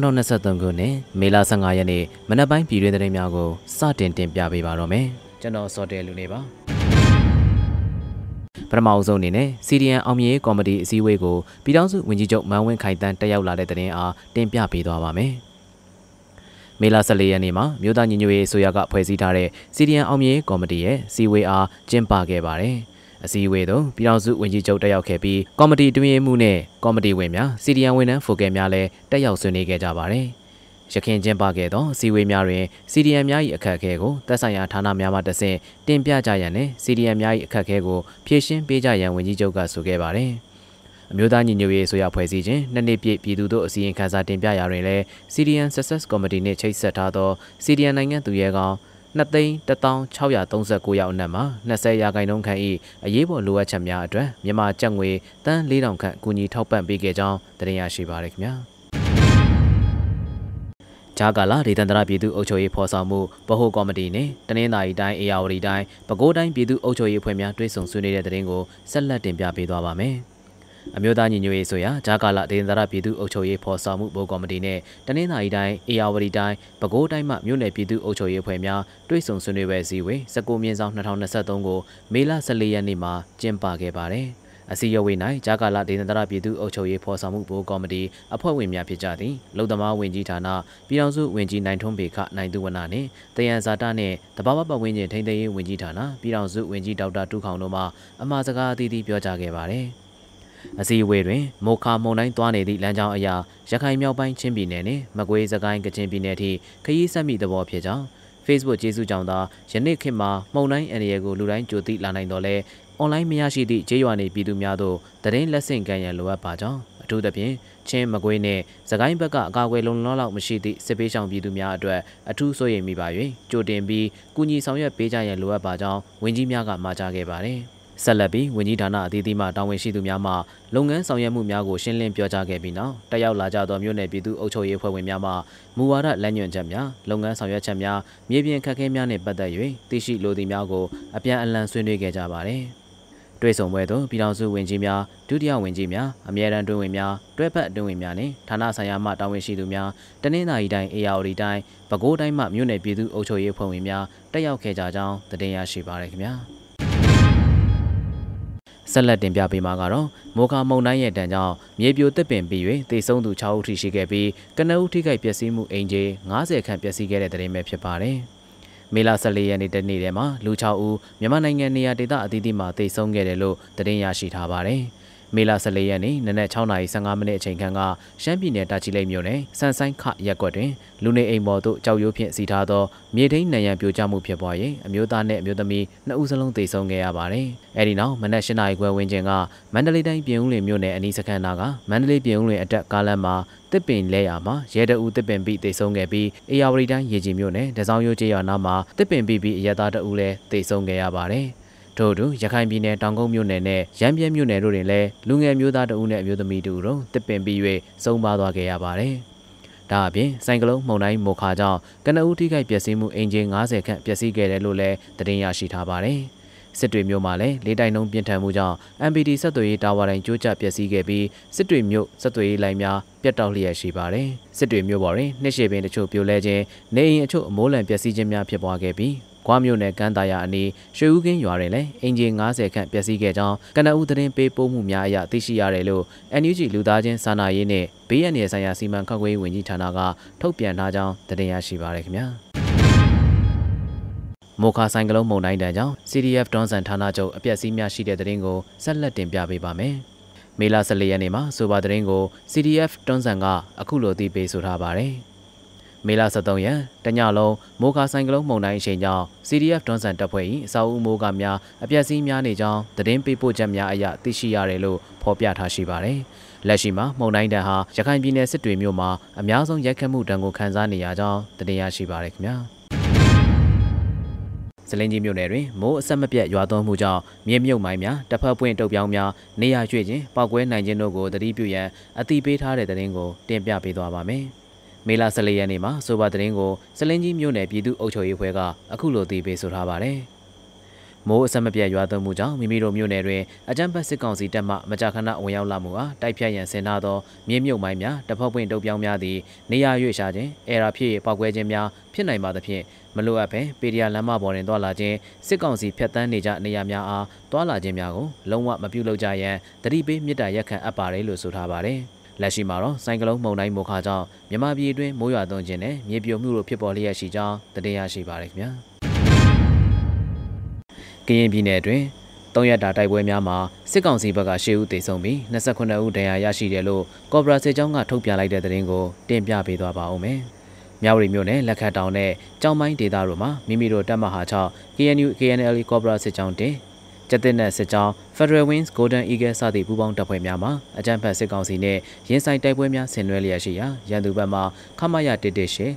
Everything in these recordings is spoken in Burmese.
2023ခုနှစ်မေလ15ရက်နေ့မနက်ပိုင်းပြည်တွင်းသတင်းများကိုစတင်တင်ပြပေးပါတော့မယ်။ကျွန်တော်စောတဲလူနေပါ။ပထမအဆုံးအနေနဲ့ CDN အောင်မြေကော်မတီအစည်းအဝေးကိုပြည်ထောင်စုဝန်ကြီးချုပ်မန်းဝင်းခိုင်တန်းတက်ရောက်လာတဲ့သတင်းအားတင်ပြပေးသွားပါမယ်။မေလ14ရက်နေ့မှာမြို့သားညီညွတ်ရေးအစိုးရကဖွဲ့စည်းထားတဲ့စီဒီအန်အောင်မြေကော်မတီရဲ့စီဝေးအားကျင်းပခဲ့ပါတယ်။အစည်းအဝေးသို့ပြည်ထောင်စုဝန်ကြီးချုပ်တက်ရောက်ခဲ့ပြီးကော်မတီတွင်မှုနဲ့ကော်မတီဝင်များစီဒီယံဝန်ထမ်းဖိုကဲများလည်းတက်ရောက်ဆွေးနွေးခဲ့ကြပါတယ်။ရခိုင်ကျင်းပခဲ့သောစီဝေးများတွင်စီဒီယံများ၏အခက်အခဲကိုသက်ဆိုင်ရာဌာနများမှတဆင့်တင်ပြကြရန်နဲ့စီဒီယံများ၏အခက်အခဲကိုဖြေရှင်းပေးကြရန်ဝန်ကြီးချုပ်ကဆိုခဲ့ပါတယ်။အမျိုးသားညီညွတ်ရေးဆိုရဖွဲ့စည်းခြင်းနှစ်နှစ်ပြည့်ပြည်သူတို့အစည်းအဝေးခန်းစာတင်ပြရာတွင်လည်း CDN Success Committee နှင့်ချိတ်ဆက်ထားသော CDN နိုင်ငံသူရဲကောင်23,639ရောက်အနက်မှာ20ရာခိုင်နှုန်းခန့်၏အရေးပေါ်လိုအပ်ချက်များအတွက်မြန်မာကျပ်ငွေတန်း4,000ခန့်ကူညီထောက်ပံ့ပေးခဲ့ကြောင်းတင်ပြရရှိပါရခင်ဗျာ။ဂျာကာလာဒေသန္တရပြည်သူ့အုပ်ချုပ်ရေးဖော်ဆောင်မှုဗဟိုကော်မတီနှင့်တနင်္သာရီတိုင်းအေရဝတီတိုင်းပဲခူးတိုင်းပြည်သူ့အုပ်ချုပ်ရေးအဖွဲ့များတွဲဆုံဆွေးနွေးတဲ့တဲ့ရင်ကိုဆက်လက်တင်ပြပေးသွားပါမယ်။အမျိုးသားညီညွတ်ရေးဆိုရာဂျာကာလာဒေသရပြည်သူ့အုပ်ချုပ်ရေးဖော်ဆောင်မှုဘုတ်ကော်မတီနဲ့တနင်္သာရီတိုင်းအေယာဝတီတိုင်းပဲခူးတိုင်းမှမြို့နယ်ပြည်သူ့အုပ်ချုပ်ရေးအဖွဲ့များတွိတ်ဆုံဆွေးနွေးပွဲစည်းဝေး19မြင်းဆောင်2023ကိုမေလ14ရက်နေ့မှာကျင်းပခဲ့ပါတယ်။အစည်းအဝေး၌ဂျာကာလာဒေသန္တရပြည်သူ့အုပ်ချုပ်ရေးဖော်ဆောင်မှုဘိုးကော်မတီအဖွဲ့ဝင်များဖြစ်ကြသည်လုံသမားဝင်ကြီးဌာနပြည်ထောင်စုဝင်ကြီးနိုင်ထွန်းပေခနိုင်သူဝနာနှင့်တယံဇာတနှင့်တဘာဝပတ်ဝန်းကျင်ထိန်းသိမ်းရေးဝင်ကြီးဌာနပြည်ထောင်စုဝင်ကြီးဒေါက်တာတူခေါင်တို့မှအမှားစကားအသီးသီးပြောကြားခဲ့ပါသည်အစည်းအဝေးတွင်မောခါမုံတိုင်းသွားနေသည့်လမ်းကြောင်းအရာရခိုင်မြောက်ပိုင်းချင်းပြည်နယ်နှင့်မကွေးစကိုင်းကချင်ပြည်နယ်ထိခရီးဆက်မိသဘောဖြစ်ကြောင်း Facebook ကျေးဇူးကြောင့်သာယနေ့ခေတ်မှာမုံတိုင်းအန္တရာယ်ကိုလူတိုင်းကြိုသိလာနိုင်တော်လဲအွန်လိုင်းမရရှိသည့်ကြေးရွာနေပြည်သူများတို့သတင်းလက်ဆင့်ကမ်းရန်လိုအပ်ပါကြောင်းအထူးသဖြင့်ချင်းမကွေးနှင့်စကိုင်းဘက်ကအကာအကွယ်လုံလောက်လောက်မရှိသည့်စစ်ပေးဆောင်ပြည်သူများအတွက်အထူးစိုးရိမ်မိပါ၍ကြိုတင်ပြီးကူညီဆောင်ရွက်ပေးကြရန်လိုအပ်ပါကြောင်းဝန်ကြီးများကမှာကြားခဲ့ပါသည်ဆက်လက်ပြီးဝန်ကြီးဌာနအသီးသီးမှတာဝန်ရှိသူများမှလုပ်ငန်းဆောင်ရွက်မှုများကိုရှင်းလင်းပြောကြားခဲ့ပြီးနောက်တက်ရောက်လာကြသောမြို့နယ်ပြည်သူ့အုပ်ချုပ်ရေးအဖွဲ့ဝင်များမှမူဝါဒလမ်းညွှန်ချက်များလုပ်ငန်းဆောင်ရွက်ချက်များမြေပြင်ခက်ခဲများနှင့်ပတ်သက်၍သိရှိလိုသည့်များကိုအပြန်အလှန်ဆွေးနွေးခဲ့ကြပါသည်တွေ့ဆုံပွဲသို့ပြည်ထောင်စုဝန်ကြီးများဒုတိယဝန်ကြီးများအမြဲတမ်းတွင်ဝင်များတွဲဖက်တွင်ဝင်များနှင့်ဌာနဆိုင်ရာမှတာဝန်ရှိသူများတနင်္သာရီတိုင်းအေယာဝတီတိုင်းပဲခူးတိုင်းမှမြို့နယ်ပြည်သူ့အုပ်ချုပ်ရေးအဖွဲ့ဝင်များတက်ရောက်ခဲ့ကြကြောင်းတင်ပြရရှိပါရခင်ဗျာ။ဆက်လက်တင်ပြပေးမှာကတော့မောခမုံတိုင်းရဲ့တန်ကြောင့်မြေပြိုတက်ပင်ပြီး၍တေဆုံးသူ6ဦးထိရှိခဲ့ပြီးကနဦးထိခိုက်ပျက်စီးမှုအင်ဂျီ90ခန့်ပျက်စီးခဲ့တဲ့တဲ့ရင်ပဲဖြစ်ပါတယ်။မေလ14ရက်နေ့တနေ့ထဲမှာလူ6ဦးမြန်မာနိုင်ငံနေရာဒေသအသီးသီးမှာတေဆုံးခဲ့တယ်လို့သတင်းရရှိထားပါတယ်။မေလ14ရက်နေ့နနက်6:55မိနစ်အချိန်ခန့်ကရှမ်းပြည်နယ်တာချီလိတ်မြို့နယ်စန်ဆိုင်ခရက်ကွက်တွင်လူနေအိမ်ပေါ်သို့ကြောက်ရိုးဖြင့်စီထားသောမြေထိန်နံရံပြိုကျမှုဖြစ်ပွား၍အမျိုးသားနှင့်အမျိုးသမီးနှစ်ဦးစလုံးသေဆုံးခဲ့ရပါတယ်။အဲဒီနောက်မနက်7:00ခွဲဝန်းကျင်ကမန္တလေးတိုင်းပြင်ဦးလွင်မြို့နယ်အနီးစခန်းနာကမန္တလေးပြင်ဦးလွင်အတက်ကားလမ်းမှာတစ်ပင်လဲရမှာရဲတအူတစ်ပင်ပိတိတ်ဆုံးခဲ့ပြီးအေယာဝတီတိုင်းရေကြီးမြို့နယ်ဒဇောင်းရိုးကျေးရွာနားမှာတစ်ပင်ပိပိအရသားတအူလည်းတိတ်ဆုံးခဲ့ရပါတယ်။ထို့အတူရခိုင်ပြည်နယ်တောင်ကုန်းမြို့နယ်နဲ့ရမ်းပြဲမြို့နယ်တို့တွင်လည်းလူငယ်မျိုးသားတအုပ်နဲ့အမျိုးသမီးတအုပ်တို့တစ်ပင်ပြီး၍ဆုံးပါသွားခဲ့ရပါတယ်။ဒါအပြင်ဆိုင်ကလုန်းမုန်တိုင်းမိုခါကြောင့်ကနအူးထိခိုက်ပျက်စီးမှုအင်ဂျင်90ခန့်ပျက်စီးခဲ့တယ်လို့လည်းသတင်းရရှိထားပါတယ်။စစ်တွေမြို့မှာလည်းလေးတိုင်လုံးပြင်းထန်မှုကြောင့် MPD ဆက်သွယ်ရေးတာဝါတိုင်ကျိုးကျပျက်စီးခဲ့ပြီးစစ်တွေမြို့ဆက်သွယ်ရေးလိုင်းများပြတ်တောက်လျက်ရှိပါတယ်။စစ်တွေမြို့ပေါ်တွင်နှစ်ရှည်ပင်တချို့ပြိုလဲခြင်း၊နေအိမ်အချို့အမိုးလံပျက်စီးခြင်းများဖြစ်ပွားခဲ့ပြီး။ကွာမြို့နယ်ကန်းတာယာအနီးရွှေဦးကင်းရွာတွင်လည်းအင်ဂျင်90ခန့်ပျက်စီးခဲ့ကြောင်းကနဦးသတင်းပေးပို့မှုများအရသိရှိရတယ်လို့ NUG လူသားချင်းစာနာရေးနှင့်ဘေးအန္တရာယ်ဆိုင်ရာစီမံခန့်ခွဲရေးဝန်ကြီးဌာနကထုတ်ပြန်ထားကြောင်းသတင်းရရှိပါရခင်ဗျာ။မောခါဆိုင်ကလုံးမုံတိုင်းတန်းကြောင့် CDF ဒွန်ဆန်ဌာနချုပ်အပြက်စီးများရှိတဲ့တဲ့ရင်ကိုဆက်လက်တင်ပြပေးပါမယ်။မေလ14ရက်နေ့မှာဆိုပါတဲ့ရင်ကို CDF ဒွန်ဆန်က အခုလိုသိပေးဆိုထားပါဗျ။မေလ23ရက်တညလုံးမိုးကာဆိုင်ကလုံးမုန်တိုင်းအချိန်ကြောင့် CDF ဒွန်ဆန်တပ်ဖွဲ့၏အဆောက်အဦမိုးကာများအပြက်စီးများနေကြောင်းသတင်းပေးပို့ချက်များအရသိရှိရတယ်လို့ဖော်ပြထားရှိပါတယ်။လက်ရှိမှာမုန်တိုင်းတန်ဟာရခိုင်ပြည်နယ်စစ်တွေမြို့မှာအများဆုံးရိုက်ခတ်မှုတံကိုခံစားနေရကြောင်းသိရရှိပါရခင်ဗျာ။ဇလင်းကြီးမြို့နယ်တွင်မိုးအဆက်မပြတ်ရွာသွန်းမှုကြောင့်မြေမြုပ်မိုင်းများတစ်ဖက်ပွင့်တုပ်ပြောင်းများနေရာရွှေ့ခြင်းပောက်ကွဲနိုင်ခြင်းတို့ကိုသတိပြုရန်အတိပေးထားတဲ့သတင်းကိုတင်ပြပေးသွားပါမယ်။မေလ14ရက်နေ့မှာဆိုပါသတင်းကိုစလင်းကြီးမြို့နယ်ပြည်သူ့အုပ်ချုပ်ရေးဖွဲ့ကအခုလိုသိပေးဆိုထားပါတယ်။မိုးအဆက်မပြတ်ရွာသွန်းမှုကြောင့်မိမိတို့မြို့နယ်တွင်အကြမ်းဖက်စစ်ကောင်စီတပ်မှမကြာခဏဝင်ရောက်လာမှုအားတိုက်ဖြတ်ရန်ဆင်နာသောမြေမြုပ်မိုင်းများတဖောက်ပွင့်တုပ်ပြောင်းများသည့်နေရာရွေ့ရှာခြင်း၊အဲရာဖြစ်ပောက်ကွဲခြင်းများဖြစ်နိုင်ပါသဖြင့်မလိုအပ်ဘဲပေရီယာလမ်းမပေါ်တွင်သွားလာခြင်းစစ်ကောင်စီဖျက်ဆီးနေကြနေရာများအားသွားလာခြင်းများကိုလုံးဝမပြုလုပ်ကြရန်တတိပေးမြစ်တာရက်ခံအပ်ပါတယ်လို့ဆိုထားပါတယ်။လက်ရှိမှာတော့ဆိုင်ကလုန်းမုန်တိုင်းမိုခါကြောင့်မြန်မာပြည်အတွင်းမိုးရွာသွန်းခြင်းနဲ့မြေပြိုမှုတို့ဖြစ်ပေါ်လျက်ရှိကြောင်းသိရရှိပါရခင်ဗျာ။ကရင်ပြည်နယ်အတွင်း၃ရက်တာတိုက်ပွဲများမှာစစ်ကောင်စီဘက်က၈ဦးသေဆုံးပြီး29ဦးဒဏ်ရာရရှိတယ်လို့ကော်ပိုရာစစ်ကြောင်းကထုတ်ပြန်လိုက်တဲ့သတင်းကိုတင်ပြပေးသွားပါဦးမယ်။မြောက်ရီမြို့နယ်လက်ခတ်တောင်နဲ့ကြောင်းပိုင်းဒေသတို့မှာမိမိတို့တပ်မဟာ6 KNU KNL ကော်ပိုရာစစ်ကြောင်းတင်ကျက်သစ်နဲ့စစ်ကြောင်း Federal Wings Golden Eagle စသည့်ပူးပေါင်းတပ်ဖွဲ့များမှာအကြမ်းဖက်စစ်ကောင်စီနဲ့ရင်ဆိုင်တိုက်ပွဲများဆင်နွှဲလျက်ရှိရာရန်သူဘက်မှခမရတစ်တစ်ရှေ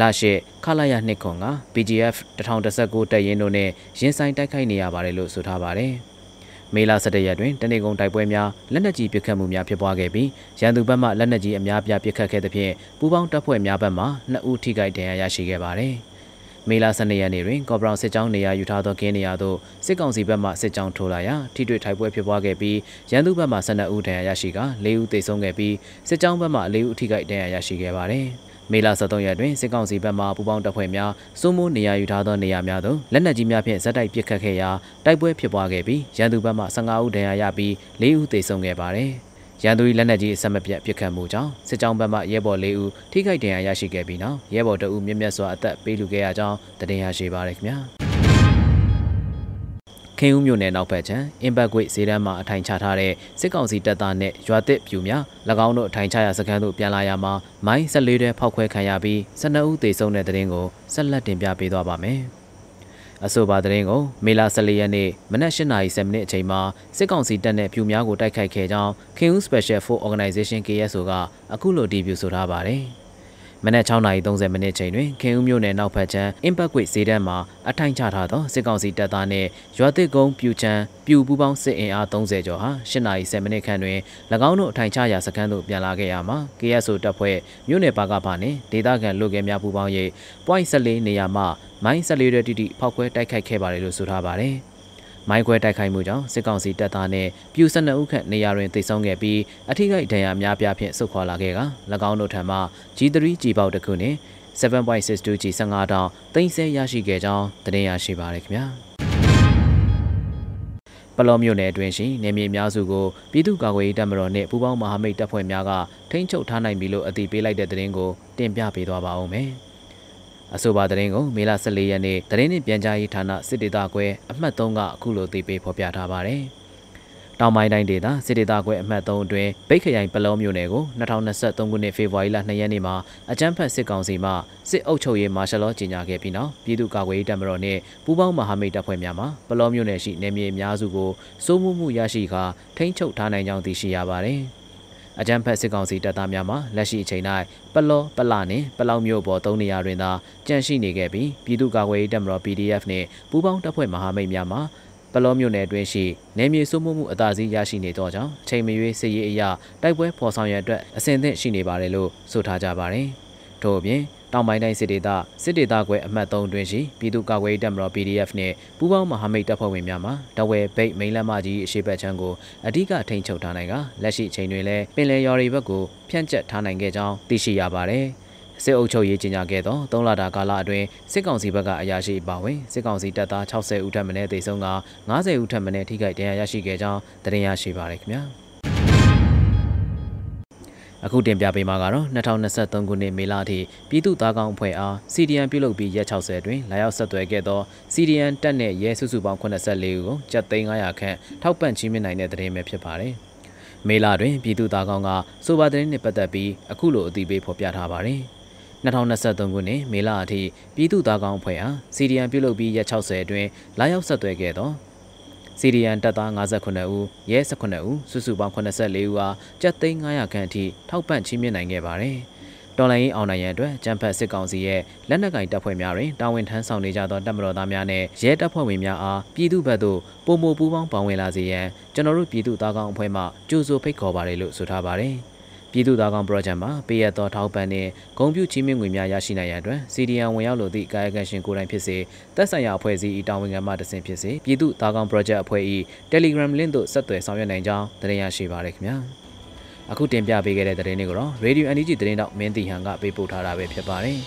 လရှိခလာရနှစ်ခွန်က PGF 1019တပ်ရင်းတို့နဲ့ရင်ဆိုင်တိုက်ခိုက်နေရပါတယ်လို့ဆိုထားပါတယ်။မေလ17ရက်တွင်တနေကုန်တိုက်ပွဲများလက်နက်ကြီးပစ်ခတ်မှုများဖြစ်ပွားခဲ့ပြီးရန်သူဘက်မှလက်နက်ကြီးအများပြားပစ်ခတ်ခဲ့သဖြင့်ပူးပေါင်းတပ်ဖွဲ့များဘက်မှ2ဦးထိခိုက်ဒဏ်ရာရရှိခဲ့ပါတယ်။မေလ12ရက်နေ့တွင်ကော့ဘရောင်စစ်ကြောင်းနေရာယူထားသောကင်းနေရာသို့စစ်ကောင်စီဘက်မှစစ်ကြောင်းထိုးလာရာထိတွေ့ထိုက်ပွဲဖြစ်ပွားခဲ့ပြီးရန်သူဘက်မှ12ဦးဒဏ်ရာရရှိကာ4ဦးသေဆုံးခဲ့ပြီးစစ်ကြောင်းဘက်မှ4ဦးထိခိုက်ဒဏ်ရာရရှိခဲ့ပါသည်မေလ23ရက်တွင်စစ်ကောင်စီဘက်မှပူးပေါင်းတပ်ဖွဲ့များစိုးမိုးနေရာယူထားသောနေရာများသို့လက်နက်ကြီးများဖြင့်ဇက်တိုက်ပစ်ခတ်ခဲ့ရာတိုက်ပွဲဖြစ်ပွားခဲ့ပြီးရန်သူဘက်မှ15ဦးဒဏ်ရာရပြီး4ဦးသေဆုံးခဲ့ပါသည်ရန်သူ၏လက်နက်ကြီးအဆက်မပြတ်ပစ်ခတ်မှုကြောင့်စစ်ကြောင်းဘက်မှရဲဘော်၄ဦးထိခိုက်ဒဏ်ရာရရှိခဲ့ပြီးနောက်ရဲဘော်တအူးမြင့်မြတ်စွာအသက်ပေးလူခဲ့ရကြောင်းတင်ရရှိပါရခင်ဗျာခင်ဦးမြို့နယ်နောက်ဘက်ခြမ်းအင်ဘက်ကွေ့ဈေးတန်းမှာအထိုင်ချထားတဲ့စစ်ကောင်စီတပ်သားနဲ့ရွာသစ်ပြူများ၎င်းတို့အထိုင်ချရာစခန်းသို့ပြန်လာရမှာမိုင်း၁၄တဲဖောက်ခွဲခံရပြီး၁၂ဦးသေဆုံးတဲ့တဲ့တင်ကိုဆက်လက်တင်ပြပေးသွားပါမယ်။အဆိုပါသတင်းကိုမေလ14ရက်နေ့မနက်8:10မိနစ်အချိန်မှာစစ်ကောင်စီတပ်နဲ့ပြူများကိုတိုက်ခိုက်ခဲ့ကြောင်း KU Special Force Organization KSO ကအခုလိုတီးပြဆိုထားပါတယ်။မနက်6:30မိနစ်ချိန်တွင်ခင်ဦးမြို့နယ်နောက်ဖက်ချမ်း Impact ကွေဈေးတန်းမှာအထိုင်ချထားသောစစ်ကောင်စီတပ်သားနှင့်ရွာသစ်ကုန်းပြူချမ်းပြူပူးပေါင်းစစ်အင်အား30ကျော်ဟာ8:10မိနစ်ခန့်တွင်၎င်းတို့အထိုင်ချရာစခန်းသို့ပြန်လာခဲ့ရမှာ KSO တပ်ဖွဲ့မြို့နယ်ပါကပါနှင့်ဒေသခံလူငယ်များပူးပေါင်း၍ point 14နေရာမှမိုင်း14ရဲတိတိဖောက်ခွဲတိုက်ခိုက်ခဲ့ပါတယ်လို့ဆိုထားပါတယ်။မိုင်းခွဲတိုက်ခိုက်မှုကြောင့်စစ်ကောင်စီတပ်သားနဲ့ပြူ၁၂ဦးခန့်နေရာတွင်တိုက်ဆုံခဲ့ပြီးအထိကိဒဏ်ရာများပြားဖြင့်ဆုတ်ခွာလာခဲ့က၎င်းတို့ထံမှ G3 G ပေါက်တစ်ခုနှင့်7.62 G 15တောင်တင်ဆက်ရရှိခဲ့ကြောင်းသတင်းရရှိပါရခင်ဗျာပလောမြို့နယ်အတွင်းရှိနေမြေအများစုကိုပြည်သူ့ကာကွယ်ရေးတပ်မတော်နှင့်ပူးပေါင်းမဟာမိတ်တပ်ဖွဲ့များကထိန်းချုပ်ထားနိုင်ပြီလို့အသိပေးလိုက်တဲ့သတင်းကိုတင်ပြပေးသွားပါဦးမယ်။အဆိုပါသတင်းကိုမေလ14ရက်နေ့သတင်းနှင့်ပြန်ကြားရေးဌာနစစ်ဒေသကွဲအမှတ်3ကအခုလိုသိပေးဖော်ပြထားပါတယ်။တောင်ပိုင်းတိုင်းဒေသစစ်ဒေသကွဲအမှတ်3အတွင်းဗိတ်ခရိုင်ပလောမြို့နယ်ကို2023ခုနှစ်ဖေဖော်ဝါရီလ2ရက်နေ့မှာအကြမ်းဖက်စစ်ကောင်စီမှစစ်အုပ်ချုပ်ရေးမာရှယ်လောကြီးညာခဲ့ပြီးနောက်ပြည်သူ့ကာကွယ်ရေးတပ်မတော်နှင့်ပူးပေါင်းမဟာမိတ်တပ်ဖွဲ့များမှပလောမြို့နယ်ရှိနယ်မြေအများစုကိုစိုးမိုးမှုရရှိကာထိန်းချုပ်ထားနိုင်ကြောင်းသိရှိရပါတယ်။အကြမ်းဖက်စစ်ကောင်စီတပ်သားများမှလက်ရှိအချိန်၌ပလောပလနှင့်ပလောက်မြို့ပေါ်၃နေရာတွင်သာကြန့်ရှိနေခဲ့ပြီးပြည်သူ့ကာကွယ်ရေးတပ်မတော် PDF နှင့်ပူးပေါင်းတပ်ဖွဲ့မဟာမိတ်များမှပလောမြို့နယ်အတွင်းရှိနယ်မြေစိုးမိုးမှုအသာစီးရရှိနေသောကြောင့်ချိန်မရွေးစစ်ရေးအရာတိုက်ပွဲဖော်ဆောင်ရန်အတွက်အဆင်သင့်ရှိနေပါတယ်လို့ဆိုထားကြပါတယ်။ထို့အပြင်တောင်ပိုင်းတိုင်းစစ်ဒေသစစ်ဒေသကွယ်အမှတ်၃တွင်ရှိပြည်သူ့ကာကွယ်ရေးတပ်မတော် PDF နှင့်ပူးပေါင်းမဟာမိတ်တပ်ဖွဲ့ဝင်များမှတဝယ်ဘိတ်မိန်လက်မကြီးအရှိတ်ဘက်ခြမ်းကိုအဓိကထိန်းချုပ်ထားနိုင်ကလက်ရှိချိန်တွင်လည်းပင်လယ်ရော်တွေဘက်ကိုဖြန့်ကျက်ထားနိုင်ခဲ့ကြောင်းသိရှိရပါသည်။စစ်အုပ်ချုပ်ရေးကြေညာခဲ့သော၃လတာကာလအတွင်းစစ်ကောင်စီဘက်ကအရာရှိအပါဝင်စစ်ကောင်စီတပ်သား60ဦးထပ်မံတေဆုံးက90ဦးထပ်မံထိခိုက်ဒဏ်ရာရရှိခဲ့ကြောင်းတင်ပြရရှိပါရခင်ဗျာ။အခုတင်ပြပေးမှာကတော့2023ခုနှစ်မေလအထိပြည်သူ့သားကောင်အဖွဲ့အား CDN ပြုလုပ်ပြီးရက်60အတွင်းလာရောက်ဆက်သွယ်ခဲ့သော CDN တပ်နဲ့ရဲစုစုပေါင်း84ဦးကိုကျပ်သိန်း900ခန့်ထောက်ပံ့ချီးမြှင့်နိုင်တဲ့သတင်းပဲဖြစ်ပါတယ်။မေလတွင်ပြည်သူ့သားကောင်ကဆိုပါသတင်းနဲ့ပတ်သက်ပြီးအခုလိုအသိပေးဖော်ပြထားပါတယ်။2023ခုနှစ်မေလအထိပြည်သူ့သားကောင်အဖွဲ့အား CDN ပြုလုပ်ပြီးရက်60အတွင်းလာရောက်ဆက်သွယ်ခဲ့သောစီရီယန်တပ်သား59ဦးရဲ19ဦးစုစုပေါင်း84ဦးအားကြက်သိန်း900ခန့်အထိထောက်ပံ့ချီးမြှင့်နိုင်ခဲ့ပါတယ်တော်လိုင်းအောင်နိုင်ရန်အတွက်ကြံဖက်စစ်ကောင်စီရဲ့လက်နက်ကင်တပ်ဖွဲ့များတွင်တာဝန်ထမ်းဆောင်နေကြသောတပ်မတော်သားများနဲ့ရဲတပ်ဖွဲ့ဝင်များအားပြည်သူ့ဘက်သို့ပုံမပူးပေါင်းပါဝင်လာစေရန်ကျွန်တော်တို့ပြည်သူ့သားကောင်အဖွဲ့မှကြိုးဆိုဖိတ်ခေါ်ပါတယ်လို့ဆိုထားပါတယ်။ပြည်သူ့သားကောင် project မှာပေးရသောထောက်ပံ့တဲ့ဂုံပြူချင်းမြင့်ငွေများရရှိနိုင်ရန်အတွက် CDN ဝင်ရောက်လိုသည့်ကာယကံရှင်ကိုယ်တိုင်ဖြစ်စေသက်ဆိုင်ရာအဖွဲ့အစည်း၏တာဝန်ခံမှတဆင့်ဖြစ်စေပြည်သူ့သားကောင် project အဖွဲ့၏ Telegram link သို့ဆက်သွယ်ဆောင်ရွက်နိုင်ကြောင်းတင်ရရှိပါရခင်ဗျာအခုတင်ပြပေးခဲ့တဲ့သတင်းတွေကိုတော့ Radio NUG သတင်းတော့မင်းတီဟန်ကပေးပို့ထားတာပဲဖြစ်ပါတယ်